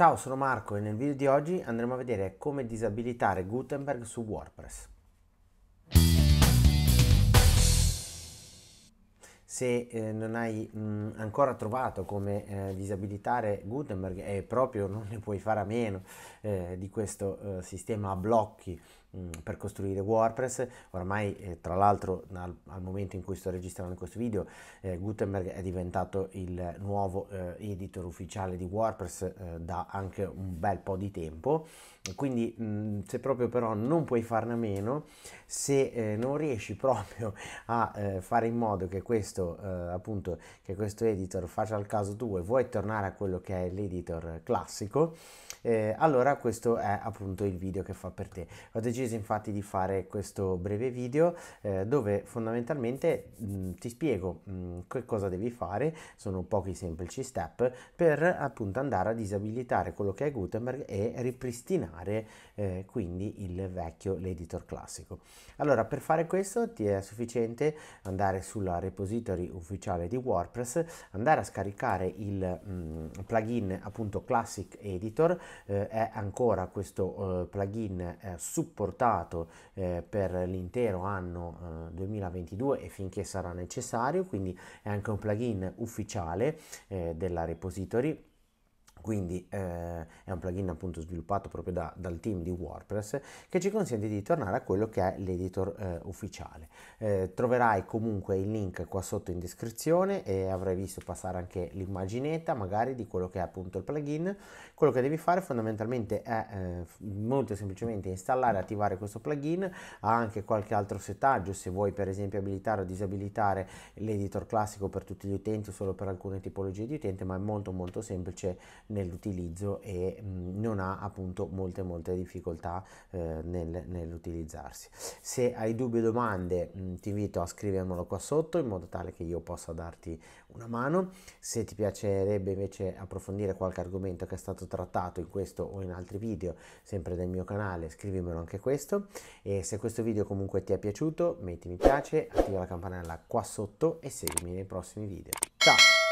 Ciao, sono Marco e nel video di oggi andremo a vedere come disabilitare Gutenberg su WordPress. se eh, non hai mh, mm, ancora trovato come eh, disabilitare Gutenberg e proprio non ne puoi fare a meno eh, di questo eh, sistema a blocchi mh, mm, per costruire WordPress, ormai eh, tra l'altro al, al, momento in cui sto registrando questo video eh, Gutenberg è diventato il nuovo editor ufficiale di WordPress da anche un bel po' di tempo, quindi mh, mm, se proprio però non puoi farne a meno, se non riesci proprio a fare in modo che questo visto eh, appunto che questo editor faccia il caso tuo e vuoi tornare a quello che è l'editor classico, eh, allora questo è appunto il video che fa per te. Ho deciso infatti di fare questo breve video eh, dove fondamentalmente mh, mm, ti spiego mh, mm, che cosa devi fare, sono pochi semplici step per appunto andare a disabilitare quello che è Gutenberg e ripristinare eh, quindi il vecchio l'editor classico. Allora per fare questo ti è sufficiente andare sulla repository repository ufficiale di WordPress, andare a scaricare il mh, mm, plugin appunto Classic Editor, eh, è ancora questo eh, plugin eh, supportato eh, per l'intero anno 2022 eh, e finché sarà necessario, quindi è anche un plugin ufficiale eh, della repository quindi eh, è un plugin appunto sviluppato proprio da, dal team di WordPress che ci consente di tornare a quello che è l'editor eh, ufficiale. Eh, troverai comunque il link qua sotto in descrizione e avrai visto passare anche l'immaginetta magari di quello che è appunto il plugin. Quello che devi fare fondamentalmente è eh, molto semplicemente installare e attivare questo plugin, ha anche qualche altro settaggio se vuoi per esempio abilitare o disabilitare l'editor classico per tutti gli utenti o solo per alcune tipologie di utente, ma è molto molto semplice nell'utilizzo e mh, mm, non ha appunto molte molte difficoltà eh, nel, nell'utilizzarsi. Se hai dubbi o domande mh, mm, ti invito a scrivermelo qua sotto in modo tale che io possa darti una mano. Se ti piacerebbe invece approfondire qualche argomento che è stato trattato in questo o in altri video sempre del mio canale scrivimelo anche questo e se questo video comunque ti è piaciuto metti mi piace, attiva la campanella qua sotto e seguimi nei prossimi video. Ciao!